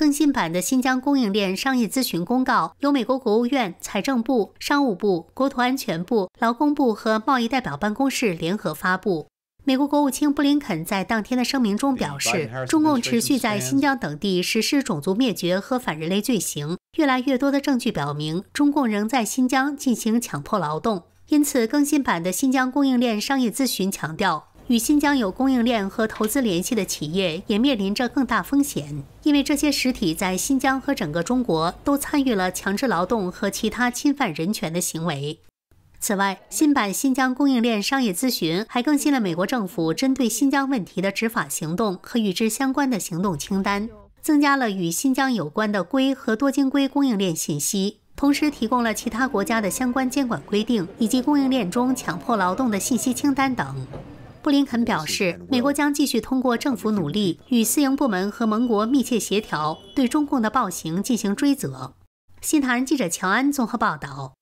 更新版的新疆供应链商业咨询公告由美国国务院、财政部、商务部、国土安全部、劳工部和贸易代表办公室联合发布。美国国务卿布林肯在当天的声明中表示，中共持续在新疆等地实施种族灭绝和反人类罪行，越来越多的证据表明，中共仍在新疆进行强迫劳动。因此，更新版的新疆供应链商业咨询强调。与新疆有供应链和投资联系的企业也面临着更大风险，因为这些实体在新疆和整个中国都参与了强制劳动和其他侵犯人权的行为。此外，新版新疆供应链商业咨询还更新了美国政府针对新疆问题的执法行动和与之相关的行动清单，增加了与新疆有关的硅和多晶硅供应链信息，同时提供了其他国家的相关监管规定以及供应链中强迫劳动的信息清单等。布林肯表示，美国将继续通过政府努力，与私营部门和盟国密切协调，对中共的暴行进行追责。新唐人记者乔安综合报道。